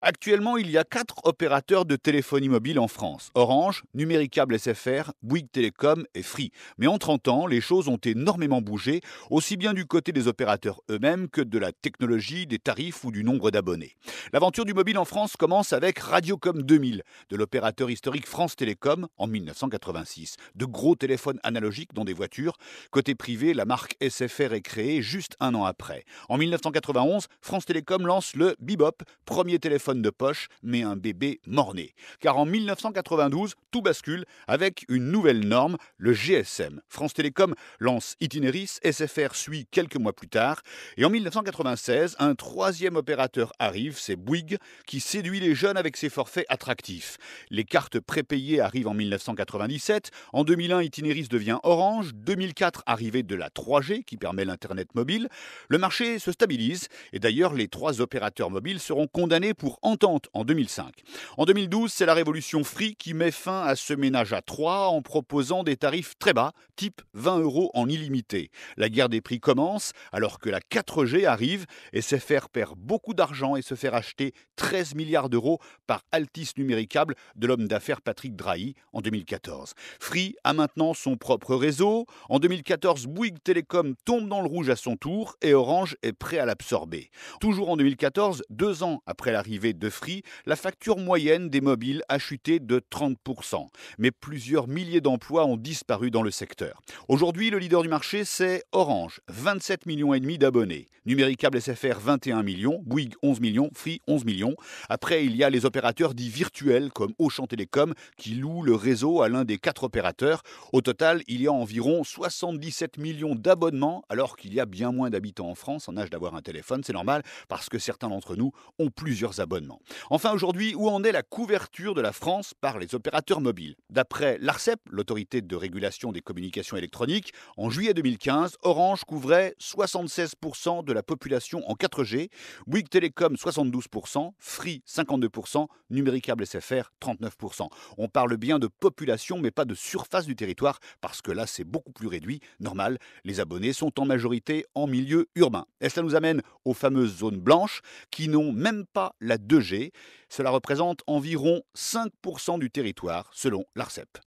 Actuellement, il y a quatre opérateurs de téléphonie mobile en France Orange, Numéricable SFR, Bouygues Télécom et Free. Mais en 30 ans, les choses ont énormément bougé, aussi bien du côté des opérateurs eux-mêmes que de la technologie, des tarifs ou du nombre d'abonnés. L'aventure du mobile en France commence avec Radiocom 2000, de l'opérateur historique France Télécom en 1986. De gros téléphones analogiques dans des voitures. Côté privé, la marque SFR est créée juste un an après. En 1991, France Télécom lance le Bibop, premier téléphone de poche, mais un bébé mort-né. Car en 1992, tout bascule avec une nouvelle norme, le GSM. France Télécom lance Itineris, SFR suit quelques mois plus tard, et en 1996, un troisième opérateur arrive, c'est Bouygues, qui séduit les jeunes avec ses forfaits attractifs. Les cartes prépayées arrivent en 1997, en 2001, Itineris devient Orange, 2004, arrivée de la 3G qui permet l'Internet mobile. Le marché se stabilise, et d'ailleurs, les trois opérateurs mobiles seront condamnés pour Entente en 2005. En 2012, c'est la révolution Free qui met fin à ce ménage à trois en proposant des tarifs très bas, type 20 euros en illimité. La guerre des prix commence alors que la 4G arrive et SFR faire perdre beaucoup d'argent et se faire acheter 13 milliards d'euros par Altis Numéricable de l'homme d'affaires Patrick Drahi en 2014. Free a maintenant son propre réseau. En 2014, Bouygues Télécom tombe dans le rouge à son tour et Orange est prêt à l'absorber. Toujours en 2014, deux ans après l'arrivée de Free, la facture moyenne des mobiles a chuté de 30%. Mais plusieurs milliers d'emplois ont disparu dans le secteur. Aujourd'hui, le leader du marché, c'est Orange, 27 millions et demi d'abonnés. Numéricable SFR, 21 millions. Bouygues, 11 millions. Free, 11 millions. Après, il y a les opérateurs dits virtuels, comme Auchan Télécom, qui louent le réseau à l'un des quatre opérateurs. Au total, il y a environ 77 millions d'abonnements, alors qu'il y a bien moins d'habitants en France en âge d'avoir un téléphone. C'est normal, parce que certains d'entre nous ont plusieurs abonnés. Enfin, aujourd'hui, où en est la couverture de la France par les opérateurs mobiles D'après l'ARCEP, l'autorité de régulation des communications électroniques, en juillet 2015, Orange couvrait 76% de la population en 4G, Bouygues Telecom 72%, Free 52%, Numéricable SFR 39%. On parle bien de population, mais pas de surface du territoire, parce que là, c'est beaucoup plus réduit. Normal, les abonnés sont en majorité en milieu urbain. Et cela nous amène aux fameuses zones blanches qui n'ont même pas la 2G. Cela représente environ 5% du territoire, selon l'ARCEP.